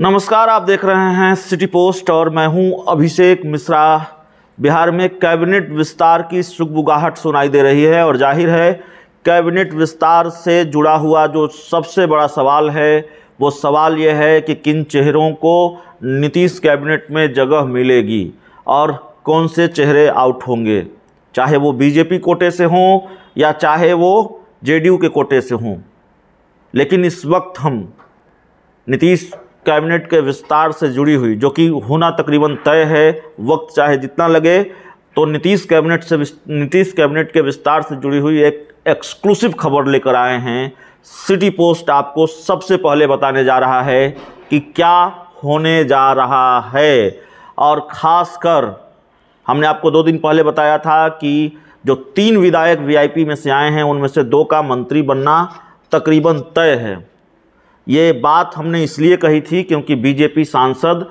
नमस्कार आप देख रहे हैं सिटी पोस्ट और मैं हूं अभिषेक मिश्रा बिहार में कैबिनेट विस्तार की सुगबुगाहट सुनाई दे रही है और जाहिर है कैबिनेट विस्तार से जुड़ा हुआ जो सबसे बड़ा सवाल है वो सवाल ये है कि किन चेहरों को नीतीश कैबिनेट में जगह मिलेगी और कौन से चेहरे आउट होंगे चाहे वो बीजेपी कोटे से हों या चाहे वो जेडीयू के कोटे से हों लेकिन इस वक्त हम नीतीश कैबिनेट के विस्तार से जुड़ी हुई जो कि होना तकरीबन तय है वक्त चाहे जितना लगे तो नीतीश कैबिनेट से नीतीश कैबिनेट के विस्तार से जुड़ी हुई एक एक्सक्लूसिव खबर लेकर आए हैं सिटी पोस्ट आपको सबसे पहले बताने जा रहा है कि क्या होने जा रहा है और ख़ासकर हमने आपको दो दिन पहले बताया था कि जो तीन विधायक वीआईपी में से आए हैं उनमें से दो का मंत्री बनना तकरीबन तय है ये बात हमने इसलिए कही थी क्योंकि बीजेपी सांसद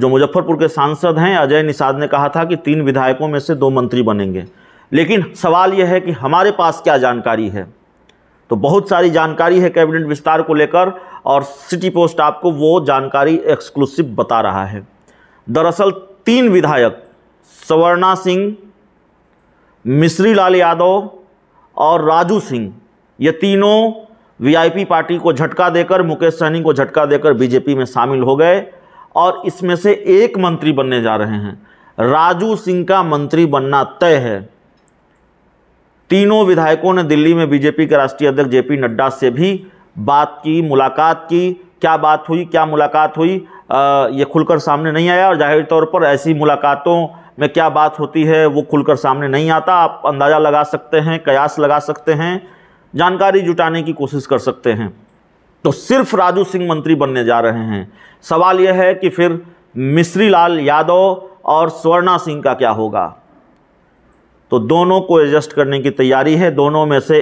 जो मुजफ्फरपुर के सांसद हैं अजय निषाद ने कहा था कि तीन विधायकों में से दो मंत्री बनेंगे लेकिन सवाल यह है कि हमारे पास क्या जानकारी है तो बहुत सारी जानकारी है कैबिनेट विस्तार को लेकर और सिटी पोस्ट आपको वो जानकारी एक्सक्लूसिव बता रहा है दरअसल तीन विधायक सवर्णा सिंह मिश्री लाल यादव और राजू सिंह ये तीनों वीआईपी पार्टी को झटका देकर मुकेश सहनी को झटका देकर बीजेपी में शामिल हो गए और इसमें से एक मंत्री बनने जा रहे हैं राजू सिंह का मंत्री बनना तय है तीनों विधायकों ने दिल्ली में बीजेपी के राष्ट्रीय अध्यक्ष जेपी नड्डा से भी बात की मुलाकात की क्या बात हुई क्या मुलाकात हुई आ, ये खुलकर सामने नहीं आया और जाहिर तौर पर ऐसी मुलाकातों में क्या बात होती है वो खुलकर सामने नहीं आता आप अंदाज़ा लगा सकते हैं कयास लगा सकते हैं जानकारी जुटाने की कोशिश कर सकते हैं तो सिर्फ राजू सिंह मंत्री बनने जा रहे हैं सवाल यह है कि फिर मिश्री लाल यादव और स्वर्णा सिंह का क्या होगा तो दोनों को एडजस्ट करने की तैयारी है दोनों में से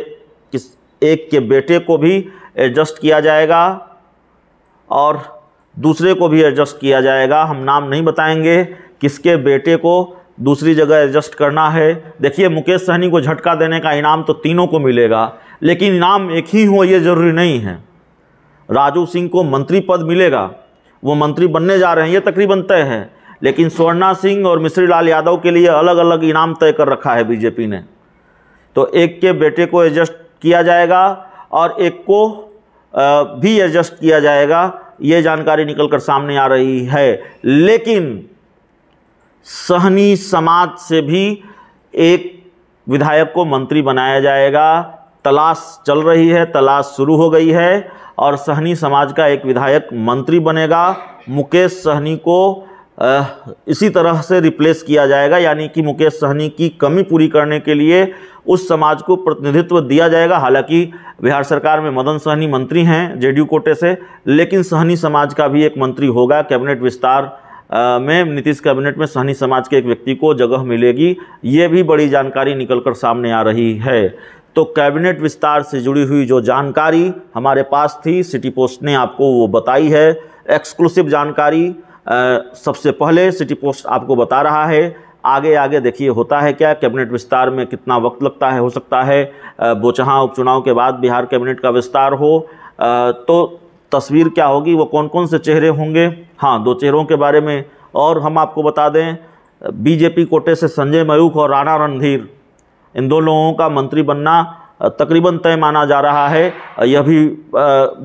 किस एक के बेटे को भी एडजस्ट किया जाएगा और दूसरे को भी एडजस्ट किया जाएगा हम नाम नहीं बताएंगे किसके बेटे को दूसरी जगह एडजस्ट करना है देखिए मुकेश सहनी को झटका देने का इनाम तो तीनों को मिलेगा लेकिन इनाम एक ही हो ये ज़रूरी नहीं है राजू सिंह को मंत्री पद मिलेगा वो मंत्री बनने जा रहे हैं ये तकरीबन तय है लेकिन स्वर्णा सिंह और मिश्री लाल यादव के लिए अलग अलग इनाम तय कर रखा है बीजेपी ने तो एक के बेटे को एडजस्ट किया जाएगा और एक को भी एडजस्ट किया जाएगा ये जानकारी निकलकर सामने आ रही है लेकिन सहनी समाज से भी एक विधायक को मंत्री बनाया जाएगा तलाश चल रही है तलाश शुरू हो गई है और सहनी समाज का एक विधायक मंत्री बनेगा मुकेश सहनी को इसी तरह से रिप्लेस किया जाएगा यानी कि मुकेश सहनी की कमी पूरी करने के लिए उस समाज को प्रतिनिधित्व दिया जाएगा हालांकि बिहार सरकार में मदन सहनी मंत्री हैं जेडीयू कोटे से लेकिन सहनी समाज का भी एक मंत्री होगा कैबिनेट विस्तार में नीतीश कैबिनेट में सहनी समाज के एक व्यक्ति को जगह मिलेगी ये भी बड़ी जानकारी निकलकर सामने आ रही है तो कैबिनेट विस्तार से जुड़ी हुई जो जानकारी हमारे पास थी सिटी पोस्ट ने आपको वो बताई है एक्सक्लूसिव जानकारी आ, सबसे पहले सिटी पोस्ट आपको बता रहा है आगे आगे देखिए होता है क्या कैबिनेट विस्तार में कितना वक्त लगता है हो सकता है बोचहाँ उपचुनाव के बाद बिहार कैबिनेट का विस्तार हो तो तस्वीर क्या होगी वो कौन कौन से चेहरे होंगे हाँ दो चेहरों के बारे में और हम आपको बता दें बीजेपी कोटे से संजय मयूख और राणा रणधीर इन दो लोगों का मंत्री बनना तकरीबन तय माना जा रहा है यह भी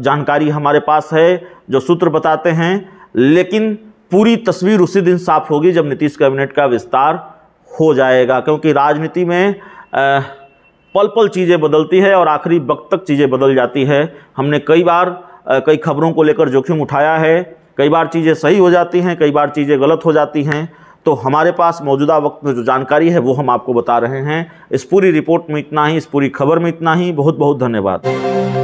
जानकारी हमारे पास है जो सूत्र बताते हैं लेकिन पूरी तस्वीर उसी दिन साफ होगी जब नीतीश कैबिनेट का विस्तार हो जाएगा क्योंकि राजनीति में पल पल चीज़ें बदलती है और आखिरी वक्त तक चीज़ें बदल जाती है हमने कई बार कई खबरों को लेकर जोखिम उठाया है कई बार चीज़ें सही हो जाती हैं कई बार चीज़ें गलत हो जाती हैं तो हमारे पास मौजूदा वक्त में जो जानकारी है वो हम आपको बता रहे हैं इस पूरी रिपोर्ट में इतना ही इस पूरी खबर में इतना ही बहुत बहुत धन्यवाद